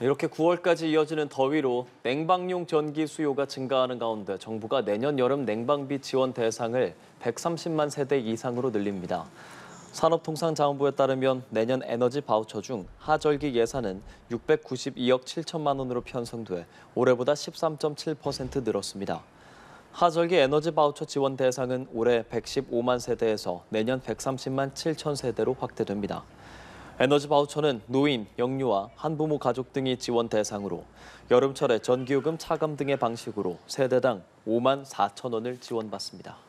이렇게 9월까지 이어지는 더위로 냉방용 전기 수요가 증가하는 가운데 정부가 내년 여름 냉방비 지원 대상을 130만 세대 이상으로 늘립니다. 산업통상자원부에 따르면 내년 에너지 바우처 중 하절기 예산은 692억 7천만 원으로 편성돼 올해보다 13.7% 늘었습니다. 하절기 에너지 바우처 지원 대상은 올해 115만 세대에서 내년 130만 7천 세대로 확대됩니다. 에너지 바우처는 노인, 영유아, 한부모 가족 등이 지원 대상으로 여름철에 전기요금 차감 등의 방식으로 세대당 5만 4천 원을 지원받습니다.